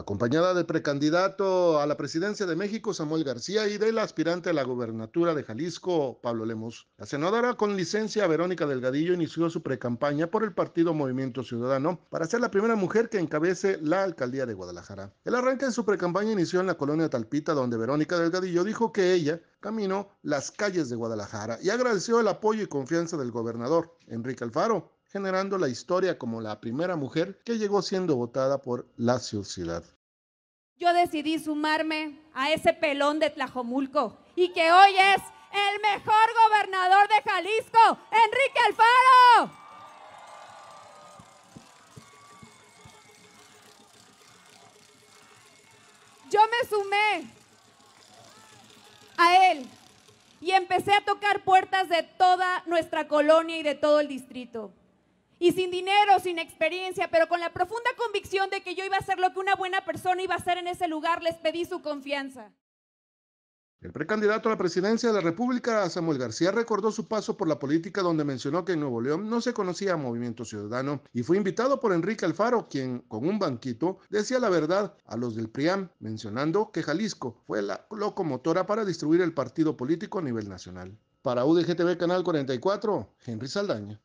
acompañada del precandidato a la presidencia de México, Samuel García, y del aspirante a la gobernatura de Jalisco, Pablo Lemos. La senadora con licencia Verónica Delgadillo inició su precampaña por el partido Movimiento Ciudadano para ser la primera mujer que encabece la alcaldía de Guadalajara. El arranque de su precampaña inició en la colonia Talpita, donde Verónica Delgadillo dijo que ella caminó las calles de Guadalajara y agradeció el apoyo y confianza del gobernador Enrique Alfaro, generando la historia como la primera mujer que llegó siendo votada por la ciudad. Yo decidí sumarme a ese pelón de Tlajomulco y que hoy es el mejor gobernador de Jalisco, Enrique Alfaro. Yo me sumé él y empecé a tocar puertas de toda nuestra colonia y de todo el distrito. Y sin dinero, sin experiencia, pero con la profunda convicción de que yo iba a ser lo que una buena persona iba a hacer en ese lugar, les pedí su confianza. El precandidato a la presidencia de la República, Samuel García, recordó su paso por la política donde mencionó que en Nuevo León no se conocía Movimiento Ciudadano y fue invitado por Enrique Alfaro, quien con un banquito decía la verdad a los del PRIAM, mencionando que Jalisco fue la locomotora para distribuir el partido político a nivel nacional. Para UDGTV Canal 44, Henry Saldaña.